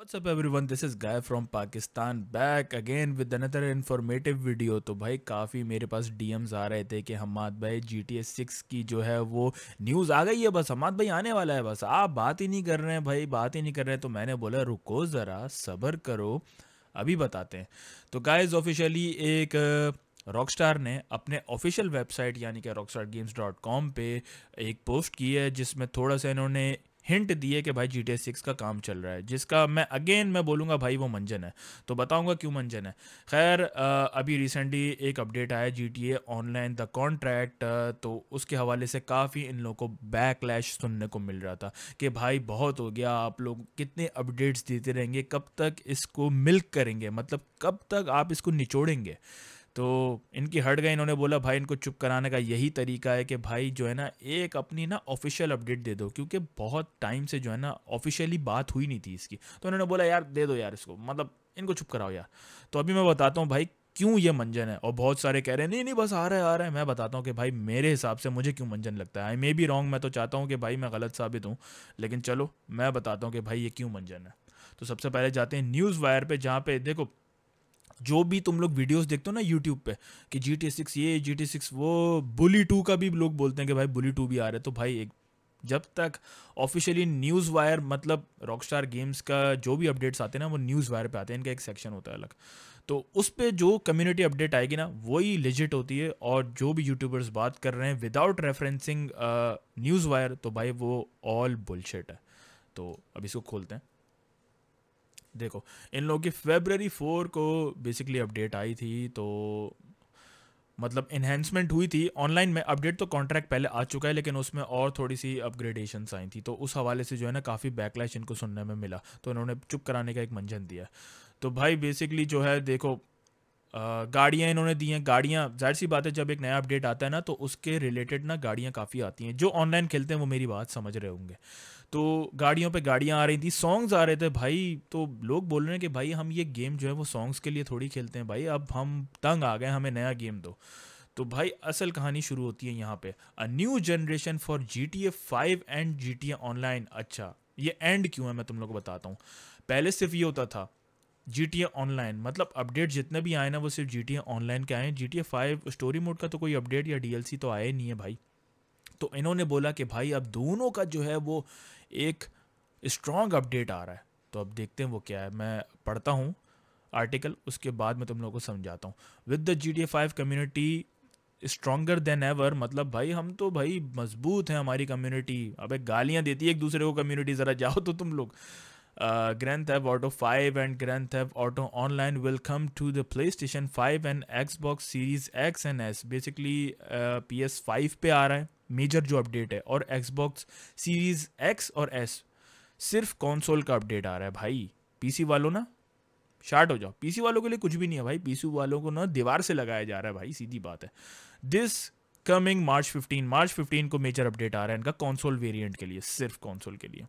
What's up everyone? This is Guy from Pakistan back again with another informative video. तो भाई काफ़ी मेरे पास DMs आ रहे थे कि हमाद भाई जी टी सिक्स की जो है वो न्यूज़ आ गई है बस हमाद भाई आने वाला है बस आप बात ही नहीं कर रहे हैं भाई बात ही नहीं कर रहे हैं तो मैंने बोला रुको ज़रा सब्र करो अभी बताते हैं तो गाइज ऑफिशियली एक रॉकस्टार ने अपने ऑफिशियल वेबसाइट यानी कि रॉकस्टार गेम्स डॉट कॉम पर एक पोस्ट की है जिसमें थोड़ा सा इन्होंने हिंट दिए कि भाई जी टी सिक्स का काम चल रहा है जिसका मैं अगेन मैं बोलूँगा भाई वो मंजन है तो बताऊँगा क्यों मंजन है खैर अभी रिसेंटली एक अपडेट आया G T A online the contract तो उसके हवाले से काफ़ी इन लोगों को बैकलैश सुनने को मिल रहा था कि भाई बहुत हो गया आप लोग कितने अपडेट्स देते रहेंगे कब तक इसको मिल्क करेंगे मतलब कब तक आप इसको निचोड़ेंगे तो इनकी हट गई इन्होंने बोला भाई इनको चुप कराने का यही तरीका है कि भाई जो है ना एक अपनी ना ऑफिशियल अपडेट दे दो क्योंकि बहुत टाइम से जो है ना ऑफिशियली बात हुई नहीं थी इसकी तो उन्होंने बोला यार दे दो यार इसको मतलब इनको चुप कराओ यार तो अभी मैं बताता हूँ भाई क्यों ये मंजन है और बहुत सारे कह रहे हैं नहीं नहीं बस आ रहा है आ रहा है मैं बताता हूँ कि भाई मेरे हिसाब से मुझे क्यों मंजन लगता है आई मे बी रॉन्ग मैं तो चाहता हूँ कि भाई मैं गलत साबित हूँ लेकिन चलो मैं बताता हूँ कि भाई ये क्यों मंजन है तो सबसे पहले जाते हैं न्यूज़ वायर पर जहाँ पे देखो जो भी तुम लोग वीडियोस देखते हो ना यूट्यूब पे कि जी टी सिक्स ये जी टी सिक्स वो बुली टू का भी लोग बोलते हैं कि भाई बुली टू भी आ रहा है तो भाई एक जब तक ऑफिशियली न्यूज़ वायर मतलब स्टार गेम्स का जो भी अपडेट्स आते हैं ना वो न्यूज़ वायर पे आते हैं इनका एक सेक्शन होता है अलग तो उस पर जो कम्युनिटी अपडेट आएगी ना वही लिजिट होती है और जो भी यूट्यूबर्स बात कर रहे हैं विदाउट रेफरेंसिंग न्यूज़ वायर तो भाई वो ऑल बुलशेट है तो अब इसको खोलते हैं देखो इन लोगों की फेबररी फोर को बेसिकली अपडेट आई थी तो मतलब इन्हेंसमेंट हुई थी ऑनलाइन में अपडेट तो कॉन्ट्रैक्ट पहले आ चुका है लेकिन उसमें और थोड़ी सी अपग्रेडेशन आई थी तो उस हवाले से जो है ना काफ़ी बैकलैश इनको सुनने में मिला तो इन्होंने चुप कराने का एक मंजन दिया तो भाई बेसिकली जो है देखो गाड़ियाँ इन्होंने दी हैं गाड़ियाँ जाहिर सी बात है जब एक नया अपडेट आता है ना तो उसके रिलेटेड ना गाड़ियाँ काफ़ी आती हैं जो ऑनलाइन खेलते हैं वो मेरी बात समझ रहे होंगे तो गाड़ियों पे गाड़ियाँ आ रही थी सॉन्ग्स आ रहे थे भाई तो लोग बोल रहे हैं कि भाई हम ये गेम जो है वो सॉन्ग्स के लिए थोड़ी खेलते हैं भाई अब हम तंग आ गए हमें नया गेम दो तो भाई असल कहानी शुरू होती है यहाँ पे a new generation for G T A five and G T A online अच्छा ये एंड क्यों है मैं तुम लोग को बताता हूँ पहले सिर्फ ये होता था जी टी ए ऑनलाइन मतलब अपडेट जितने भी आए ना वो सिर्फ जी टी ए ऑनलाइन के आए हैं G T A five story mode का तो कोई अपडेट या डी एल सी तो आया ही नहीं है भाई तो इन्होंने बोला कि भाई अब दोनों का जो है वो एक स्ट्रॉन्ग अपडेट आ रहा है तो अब देखते हैं वो क्या है मैं पढ़ता हूँ आर्टिकल उसके बाद मैं तुम लोगों को समझाता हूँ with the G D five community stronger than ever मतलब भाई हम तो भाई मजबूत हैं हमारी कम्युनिटी अब एक गालियाँ देती है एक दूसरे को कम्युनिटी ज़रा जाओ तो तुम लोग grand थैव auto five and grand थैव auto online welcome to the play PlayStation five and Xbox series x and S basically P S five पे आ रहा है मेजर जो अपडेट है और एक्सबॉक्स सीरीज एक्स और एस सिर्फ कॉन्सोल का update आ रहा है भाई पीसी वालों ना शार्ट हो जाओ पीसी वालों के लिए कुछ भी नहीं है भाई पीसी वालों को ना दीवार से लगाया जा रहा है भाई सीधी बात है दिस कमिंग मार्च 15 मार्च 15 को मेजर अपडेट आ रहा है इनका कॉन्सोल वेरिएंट के लिए सिर्फ कॉन्सोल के लिए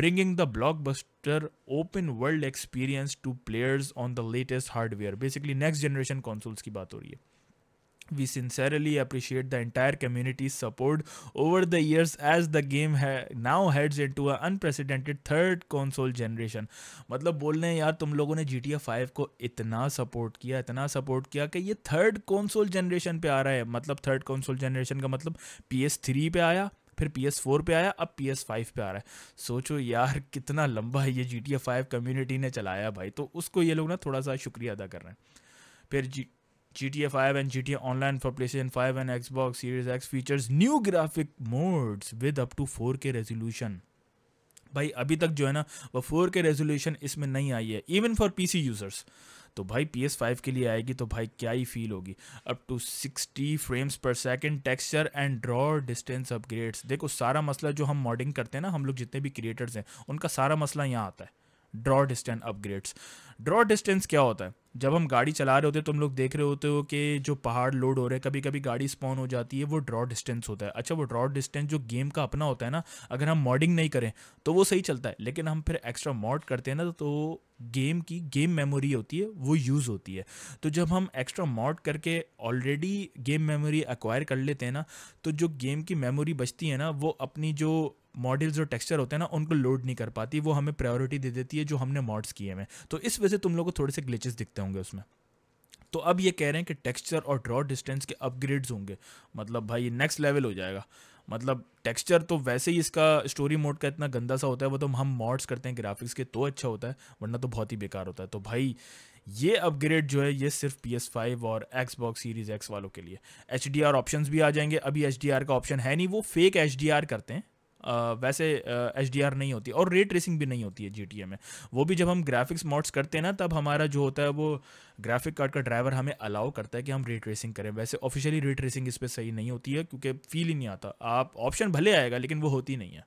bringing the blockbuster open world experience to players on the latest hardware basically next generation consoles की बात हो रही है We sincerely appreciate the entire community's support over the years as the game है now heads into an unprecedented third console generation. मतलब बोल रहे हैं यार तुम लोगों ने GTA 5 को इतना सपोर्ट किया इतना सपोर्ट किया कि ये थर्ड console generation पे आ रहा है मतलब थर्ड console generation का मतलब PS3 पे आया फिर पी एस फोर पर आया अब पी एस फाइव पर आ रहा है सोचो यार कितना लंबा है ये G T A five community ने चलाया भाई तो उसको ये लोग ना थोड़ा सा शुक्रिया अदा कर रहे हैं फिर जी GTA 5 and GTA Online for PlayStation 5 and Xbox Series X features new graphic modes with up to 4K resolution. भाई अभी तक जो है ना वो 4K resolution इसमें नहीं आई है even for PC users. तो भाई PS5 के लिए आएगी तो भाई क्या ही फील होगी up to 60 frames per second texture and draw distance upgrades देखो सारा मसला जो हम मॉडिंग करते हैं ना हम लोग जितने भी क्रिएटर्स हैं उनका सारा मसला यहाँ आता है draw distance upgrades draw distance क्या होता है जब हम गाड़ी चला रहे होते हैं तुम तो लोग देख रहे होते हो कि जो पहाड़ लोड हो रहे हैं कभी कभी गाड़ी स्पॉन हो जाती है वो ड्रॉ डिस्टेंस होता है अच्छा वो ड्रॉ डिस्टेंस जो गेम का अपना होता है ना अगर हम मॉडिंग नहीं करें तो वो सही चलता है लेकिन हम फिर एक्स्ट्रा मॉड करते हैं ना तो गेम की गेम मेमोरी होती है वो यूज़ होती है तो जब हम एक्स्ट्रा मॉड करके ऑलरेडी गेम मेमोरी एक्वायर कर लेते हैं ना तो जो गेम की मेमोरी बचती है ना वो अपनी जो मॉडल्स जो टेक्सचर होते हैं ना उनको लोड नहीं कर पाती वो हमें प्रायोरिटी दे देती है जो हमने मॉड्स किए हुए हैं तो इस वजह से तुम लोग को थोड़े से ग्लिचेस दिखते होंगे उसमें तो अब ये कह रहे हैं कि टेक्सचर और ड्रॉ डिस्टेंस के अपग्रेड्स होंगे मतलब भाई नेक्स्ट लेवल हो जाएगा मतलब टेक्सचर तो वैसे ही इसका स्टोरी मोड का इतना गंदा सा होता है वो तो हम मॉड्स करते हैं ग्राफिक्स के तो अच्छा होता है वरना तो बहुत ही बेकार होता है तो भाई ये अपग्रेड जो है ये सिर्फ पी एस फाइव और एक्स बॉक्स सीरीज एक्स वालों के लिए एच डी आर ऑप्शन भी आ जाएंगे अभी एच डी आर का ऑप्शन है नहीं वो फेक एच डी आर करते हैं वैसे एच नहीं होती और रेट रेसिंग भी नहीं होती है जी में वो भी जब हम ग्राफिक्स मॉड्स करते हैं ना तब हमारा जो होता है वो ग्राफिक कार्ड का ड्राइवर हमें अलाउ करता है कि हम रेट रेसिंग करें वैसे ऑफिशियली रेट रेसिंग इस पर सही नहीं होती है क्योंकि फील ही नहीं आता आप ऑप्शन भले आएगा लेकिन वो होती नहीं है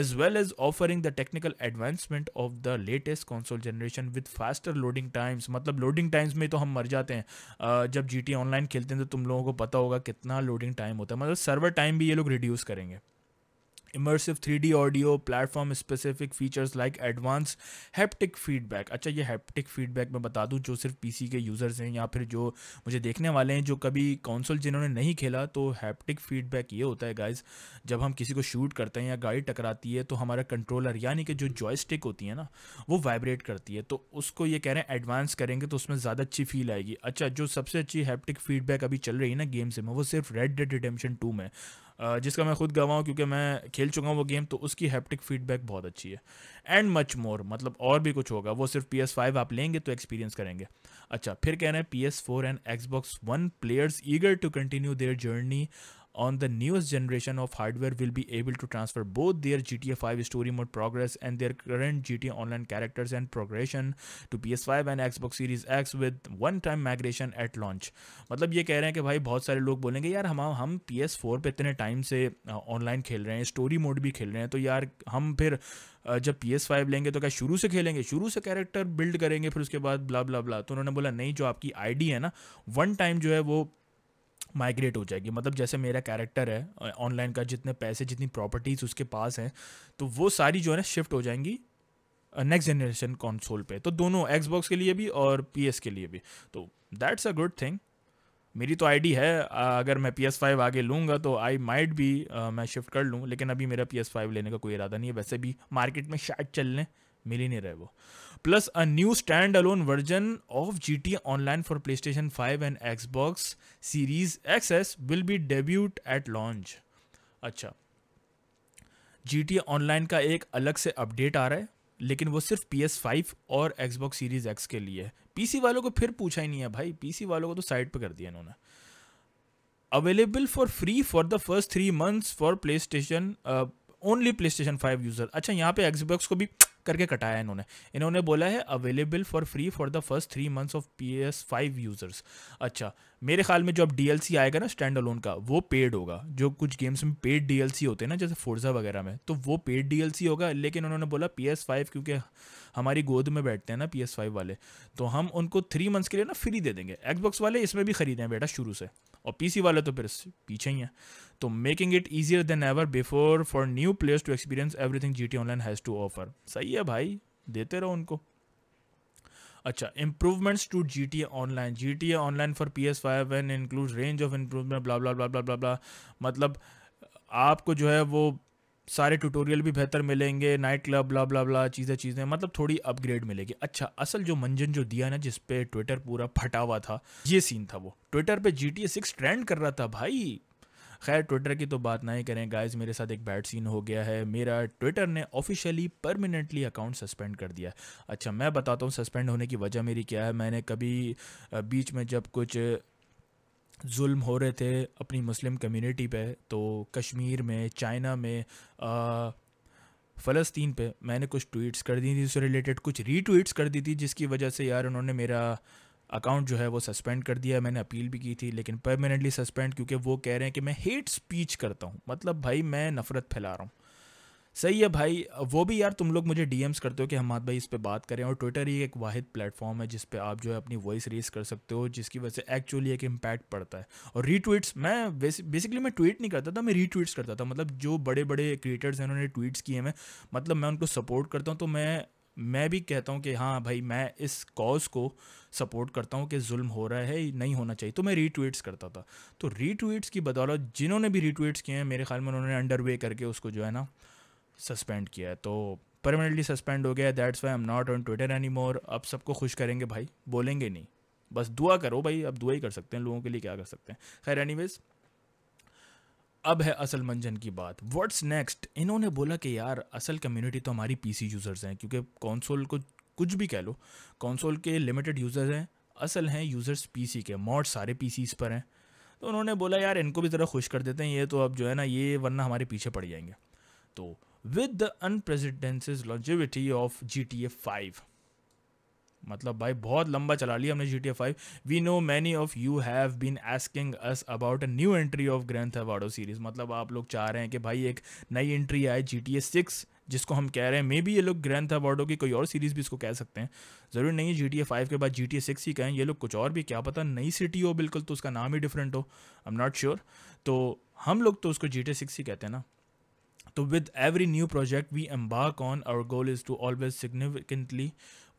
as well as offering the technical advancement of the latest console generation with faster loading times मतलब लोडिंग टाइम्स में तो हम मर जाते हैं जब जी टी ऑनलाइन खेलते हैं तो तुम लोगों को पता होगा कितना लोडिंग टाइम होता है मतलब सर्वर टाइम भी ये लोग रिड्यूस करेंगे immersive three D audio platform specific features like advance haptic feedback अच्छा ये हैप्टिक फीडबैक मैं बता दूँ जो सिर्फ सी के यूज़र्स हैं या फिर जो मुझे देखने वाले हैं जो कभी कंसोल जिन्होंने नहीं खेला तो हैप्टिक फीडबैक ये होता है गाइज जब हम किसी को शूट करते हैं या गाड़ी टकराती है तो हमारा कंट्रोलर यानी कि जो जॉयस्टिक होती है ना वो वाइब्रेट करती है तो उसको ये कह रहे हैं एडवांस करेंगे तो उसमें ज़्यादा अच्छी फील आएगी अच्छा जो सबसे अच्छी हैप्टिक फीडबैक अभी चल रही है ना गेम्स में वो सिर्फ रेड डेड रिडेमशन टू में जिसका मैं खुद गवाऊँ क्योंकि मैं खेल चुका हूँ वो गेम तो उसकी हैप्टिक फीडबैक बहुत अच्छी है एंड मच मोर मतलब और भी कुछ होगा वो सिर्फ पी एस फाइव आप लेंगे तो एक्सपीरियंस करेंगे अच्छा फिर कह रहे हैं P S four and Xbox one players eager to continue their journey on the newest generation of hardware will be able to transfer both their GTA 5 story mode progress and their current GTA Online characters and progression to PS5 and Xbox Series X with one time migration at launch मतलब ये कह रहे हैं कि भाई बहुत सारे लोग बोलेंगे यार हम हम PS4 पे इतने टाइम से ऑनलाइन खेल रहे हैं स्टोरी मोड भी खेल रहे हैं तो यार हम फिर जब PS5 लेंगे तो क्या शुरू से खेलेंगे शुरू से कैरेक्टर बिल्ड करेंगे फिर उसके बाद ब्ला ब्ला ब्ला तो उन्होंने बोला नहीं जो आपकी आईडी है ना वन टाइम जो है वो माइग्रेट हो जाएगी मतलब जैसे मेरा कैरेक्टर है ऑनलाइन का जितने पैसे जितनी प्रॉपर्टीज़ उसके पास हैं तो वो सारी जो है ना शिफ्ट हो जाएंगी नेक्स्ट जनरेशन कॉन्सोल पे तो दोनों एक्सबॉक्स के लिए भी और पीएस के लिए भी तो दैट्स अ गुड थिंग मेरी तो आईडी है अगर मैं पी एस फाइव आगे लूँगा तो आई माइट भी मैं शिफ्ट कर लूँ लेकिन अभी मेरा पी एस फाइव लेने का कोई इरादा नहीं है वैसे भी मार्केट में शायद चल लें मिल ही नहीं रहा है वो plus a new stand alone version of G T online for PlayStation five and Xbox series X S will be debut at launch अच्छा जी टी ऑनलाइन का एक अलग से अपडेट आ रहा है लेकिन वो सिर्फ पी एस फाइव और एक्स बॉक्स सीरीज एक्स के लिए है पी सी वालों को फिर पूछा ही नहीं है भाई पी सी वालों को तो साइड पर कर दिया इन्होंने available for free for the first three months for PlayStation only PlayStation five user अच्छा यहाँ पे एक्सबॉक्स को भी करके कटाया इन्होंने इन्होंने बोला है available for free for the first three months of P S five users अच्छा मेरे ख्याल में जो अब डी आएगा ना स्टैंड अलोन का वो पेड होगा जो कुछ गेम्स में पेड डी होते हैं ना जैसे फोर्जा वगैरह में तो वो पेड डी होगा लेकिन उन्होंने बोला पी एस फाइव क्योंकि हमारी गोद में बैठते हैं ना पी एस फाइव वाले तो हम उनको थ्री मंथ्स के लिए ना फ्री दे देंगे एक्सबॉक्स वाले इसमें भी खरीदें बेटा शुरू से और पीसी वाले तो फिर पीछे ही हैं तो making it easier than ever before for new players to experience everything G T online has to offer सही है भाई देते रहो उनको अच्छा improvements to G T online G T online for P S five and include range of improvement blah blah blah blah blah मतलब आपको जो है वो सारे ट्यूटोरियल भी बेहतर मिलेंगे नाइट क्लब ब्ला ब्ला ब्ला चीज़ें चीज़ें मतलब थोड़ी अपग्रेड मिलेगी अच्छा असल जो मंजन जो दिया ना जिस पे ट्विटर पूरा फटा हुआ था ये सीन था वो ट्विटर पे जी टी सिक्स ट्रेंड कर रहा था भाई खैर ट्विटर की तो बात ना ही करें गाइस मेरे साथ एक बैड सीन हो गया है मेरा ट्विटर ने ऑफिशियली परमानेंटली अकाउंट सस्पेंड कर दिया अच्छा मैं बताता हूँ सस्पेंड होने की वजह मेरी क्या है मैंने कभी बीच में जब कुछ जुल्म हो रहे थे अपनी मुस्लिम कम्युनिटी पे तो कश्मीर में चाइना में फ़लस्तीन पे मैंने कुछ ट्वीट्स कर दी थी उससे रिलेटेड कुछ रीट्वीट्स कर दी थी जिसकी वजह से यार उन्होंने मेरा अकाउंट जो है वो सस्पेंड कर दिया मैंने अपील भी की थी लेकिन परमानेंटली सस्पेंड क्योंकि वो कह रहे हैं कि मैं हेट स्पीच करता हूँ मतलब भाई मैं नफ़रत फैला रहा हूँ सही है भाई वो भी यार तुम लोग मुझे डीएम्स करते हो कि हम भाई इस पर बात करें और ट्विटर ही एक वाहिद प्लेटफॉर्म है जिस पर आप जो है अपनी वॉइस रेस कर सकते हो जिसकी वजह से एक्चुअली एक इम्पैक्ट पड़ता है और रीट्वीट्स मैं बेसिकली मैं ट्वीट नहीं करता था मैं रीट्वीट्स करता था मतलब जो बड़े बड़े क्रिएटर्स हैं उन्होंने ट्वीट्स किए हैं मतलब मैं उनको सपोर्ट करता हूँ तो मैं मैं भी कहता हूँ कि हाँ भाई मैं इस कॉज़ को सपोर्ट करता हूँ कि जुल्म हो रहा है नहीं होना चाहिए तो मैं रीट्वीट्स करता था तो रीट्वीट्स की बदौलत जिन्होंने भी रीट्वीट्स किए हैं मेरे ख्याल में उन्होंने अंडरवे करके उसको जो है ना सस्पेंड किया है तो परमानेंटली सस्पेंड हो गया that's why I'm not on Twitter any more अब सबको खुश करेंगे भाई बोलेंगे नहीं बस दुआ करो भाई अब दुआ ही कर सकते हैं लोगों के लिए क्या कर सकते हैं खैर एनी अब है असल मंजन की बात व्हाट्स नेक्स्ट इन्होंने बोला कि यार असल कम्युनिटी तो हमारी पीसी यूज़र्स हैं क्योंकि कौनसोल को कुछ भी कह लो कौनसोल के लिमिटेड यूज़र्स हैं असल हैं यूज़र्स पीसी के मॉड सारे सीज पर हैं तो उन्होंने बोला यार इनको भी ज़रा खुश कर देते हैं ये तो अब जो है ना ये वरना हमारे पीछे पड़ जाएंगे तो with the unprecedented longevity of G T A five मतलब भाई बहुत लंबा चला लिया हमने G T A five we know many of you have been asking us about a new entry of grand थेवाडो सीरीज मतलब आप लोग चाह रहे हैं कि भाई एक नई एंट्री आए जी टी ए सिक्स जिसको हम कह रहे हैं मे बी ये लोग ग्रैंड अवार्डो की कोई और सीरीज़ भी इसको कह सकते हैं ज़रूरी नहीं है जी टी ए फाइव के बाद जी टी ए सिक्स ही कहें ये लोग कुछ और भी क्या पता नई सिटी हो बिल्कुल तो उसका नाम ही डिफरेंट हो आई एम नॉट श्योर तो हम लोग तो उसको जी टी ए सिक्स ही कहते हैं ना तो every new project we we embark on our goal is to always significantly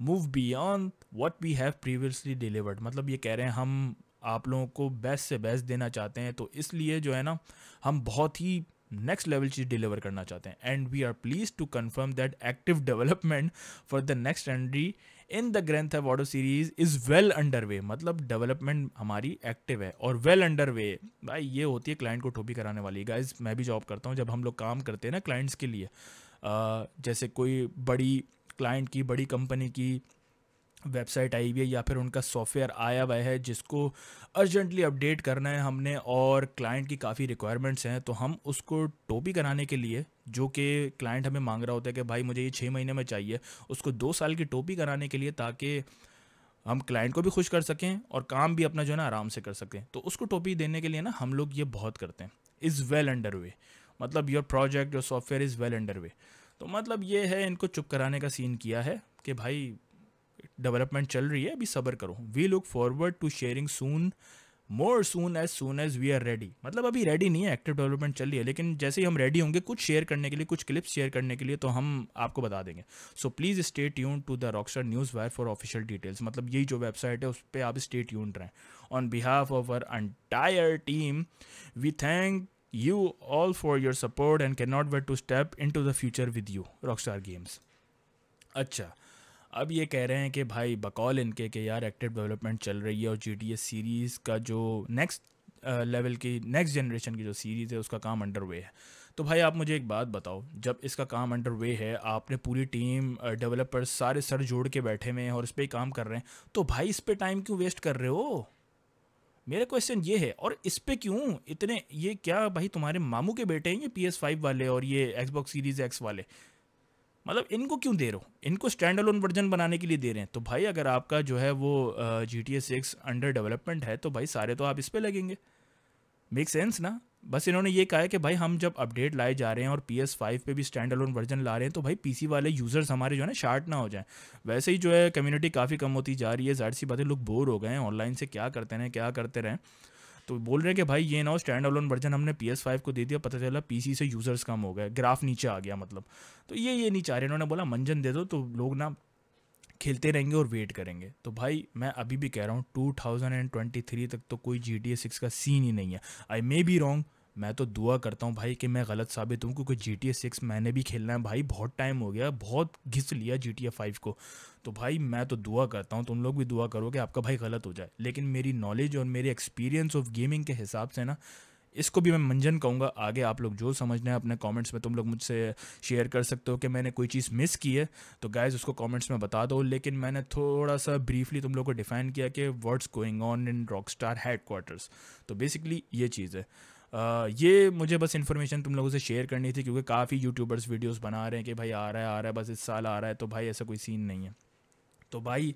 move beyond what we have previously delivered मतलब ये कह रहे हैं हम आप लोगों को बेस्ट से बेस्ट देना चाहते हैं तो इसलिए जो है ना हम बहुत ही नेक्स्ट लेवल चीज़ डिलीवर करना चाहते हैं and we are pleased to confirm that active development for the next entry in the grand theft auto series is well under way मतलब डेवलपमेंट हमारी एक्टिव है और वेल अंडर वे भाई ये होती है क्लाइंट को टोपी कराने वाली गाइज मैं भी जॉब करता हूँ जब हम लोग काम करते हैं ना क्लाइंट्स के लिए आ, जैसे कोई बड़ी क्लाइंट की बड़ी कंपनी की वेबसाइट आई हुई है या फिर उनका सॉफ्टवेयर आया हुआ है जिसको अर्जेंटली अपडेट करना है हमने और क्लाइंट की काफ़ी रिक्वायरमेंट्स हैं तो हम उसको टोपी कराने के लिए जो कि क्लाइंट हमें मांग रहा होता है कि भाई मुझे ये छः महीने में चाहिए उसको दो साल की टोपी कराने के लिए ताकि हम क्लाइंट को भी खुश कर सकें और काम भी अपना जो है ना आराम से कर सकें तो उसको टोपी देने के लिए ना हम लोग ये बहुत करते हैं इज़ वेल अंडर वे मतलब your project your software is well under way तो मतलब ये है इनको चुप कराने का सीन किया है कि भाई डेवलपमेंट चल रही है अभी सब्र करो we look forward to sharing soon more soon as soon as we are ready मतलब अभी रेडी नहीं है एक्टिव डेवलपमेंट चल रही है लेकिन जैसे ही हम रेडी होंगे कुछ शेयर करने के लिए कुछ क्लिप्स शेयर करने के लिए तो हम आपको बता देंगे so please stay tuned to the Rockstar news wire for official details मतलब यही जो वेबसाइट है उस पर आप स्टे ट्यून रहें on behalf of our entire team we thank you all for your support and can not wait to step in to the future with you Rockstar Games अच्छा अब ये कह रहे हैं कि भाई बकौल इनके कि यार एक्टिव डेवलपमेंट चल रही है और जी सीरीज़ का जो नेक्स्ट लेवल की नेक्स्ट जनरेशन की जो सीरीज़ है उसका काम अंडर वे है तो भाई आप मुझे एक बात बताओ जब इसका काम अंडर वे है आपने पूरी टीम डेवलपर्स सारे सर जोड़ के बैठे हुए हैं और इस पर ही काम कर रहे हैं तो भाई इस पर टाइम क्यों वेस्ट कर रहे हो मेरा क्वेश्चन ये है और इस पर क्यों इतने ये क्या भाई तुम्हारे मामू के बेटे हैं ये पी एस फाइव वाले और ये एक्सबॉक्स सीरीज़ एक्स वाले मतलब इनको क्यों दे रहे हो इनको स्टैंड अलोन वर्जन बनाने के लिए दे रहे हैं तो भाई अगर आपका जो है वो G T S six under development है तो भाई सारे तो आप इस पर लगेंगे मेक सेंस ना बस इन्होंने ये कहा है कि भाई हम जब अपडेट लाए जा रहे हैं और पी एस फाइव पर भी स्टैंड अलोन वर्जन ला रहे हैं तो भाई पी सी वाले यूज़र्स हमारे जो है ना शार्ट ना हो जाए वैसे ही जो है कम्युनिटी काफ़ी कम होती जा रही है जाहिर सी बातें लोग बोर हो गए हैं ऑनलाइन से क्या करते रहें क्या करते रहें तो बोल रहे हैं कि भाई ये ना हो स्टैंड अलोन वर्जन हमने पी एस फाइव को दे दिया पता चला पी सी से यूज़र्स कम हो गए ग्राफ नीचे आ गया मतलब तो ये ये नहीं चाह रहे इन्होंने बोला मंजन दे दो तो लोग ना खेलते रहेंगे और वेट करेंगे तो भाई मैं अभी भी कह रहा हूँ 2023 तक तो कोई जी टी सिक्स का सीन ही नहीं है आई मे बी रॉन्ग मैं तो दुआ करता हूँ भाई कि मैं गलत साबित हूँ क्योंकि जी टी ए सिक्स मैंने भी खेलना है भाई बहुत टाइम हो गया बहुत घिस लिया जी टी ए फाइव को तो भाई मैं तो दुआ करता हूँ तुम लोग भी दुआ करो कि आपका भाई गलत हो जाए लेकिन मेरी नॉलेज और मेरे एक्सपीरियंस ऑफ गेमिंग के हिसाब से ना इसको भी मैं मंजन कहूँगा आगे आप लोग जो समझना है अपने कमेंट्स में तुम लोग मुझसे शेयर कर सकते हो कि मैंने कोई चीज़ मिस की है तो गाइज उसको कमेंट्स में बता दो लेकिन मैंने थोड़ा सा ब्रीफली तुम लोग को डिफाइन किया कि words going on in Rockstar headquarters तो बेसिकली ये चीज़ है ये मुझे बस इन्फॉर्मेशन तुम लोगों से शेयर करनी थी क्योंकि काफ़ी यूट्यूबर्स वीडियोस बना रहे हैं कि भाई आ रहा है आ रहा है बस इस साल आ रहा है तो भाई ऐसा कोई सीन नहीं है तो भाई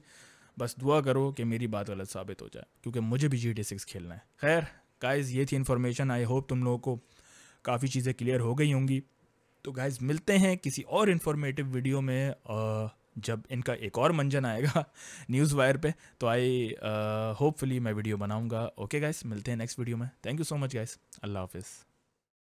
बस दुआ करो कि मेरी बात गलत साबित हो जाए क्योंकि मुझे भी जी टी सिक्स खेलना है खैर गाइज ये थी इन्फॉर्मेशन आई होप तुम लोगों को काफ़ी चीज़ें क्लियर हो गई होंगी तो गाइज़ मिलते हैं किसी और इन्फॉर्मेटिव वीडियो में जब इनका एक और मंजन आएगा न्यूज़ वायर पे तो आई होपफुली uh, मैं वीडियो बनाऊंगा ओके गाइस मिलते हैं नेक्स्ट वीडियो में thank you so much guys अल्लाह हाफिज़